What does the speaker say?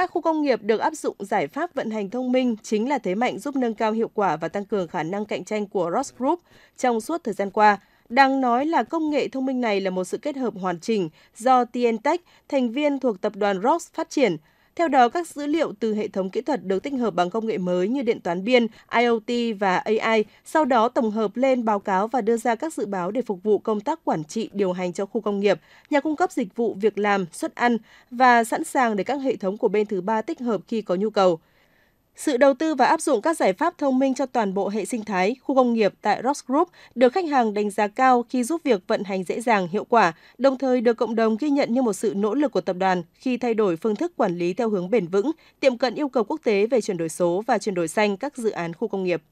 Các khu công nghiệp được áp dụng giải pháp vận hành thông minh chính là thế mạnh giúp nâng cao hiệu quả và tăng cường khả năng cạnh tranh của Ross Group trong suốt thời gian qua. đang nói là công nghệ thông minh này là một sự kết hợp hoàn chỉnh do TNTech, thành viên thuộc tập đoàn Ross phát triển – theo đó, các dữ liệu từ hệ thống kỹ thuật được tích hợp bằng công nghệ mới như điện toán biên, IoT và AI, sau đó tổng hợp lên báo cáo và đưa ra các dự báo để phục vụ công tác quản trị điều hành cho khu công nghiệp, nhà cung cấp dịch vụ việc làm, xuất ăn và sẵn sàng để các hệ thống của bên thứ ba tích hợp khi có nhu cầu. Sự đầu tư và áp dụng các giải pháp thông minh cho toàn bộ hệ sinh thái, khu công nghiệp tại Ross Group được khách hàng đánh giá cao khi giúp việc vận hành dễ dàng, hiệu quả, đồng thời được cộng đồng ghi nhận như một sự nỗ lực của tập đoàn khi thay đổi phương thức quản lý theo hướng bền vững, tiệm cận yêu cầu quốc tế về chuyển đổi số và chuyển đổi xanh các dự án khu công nghiệp.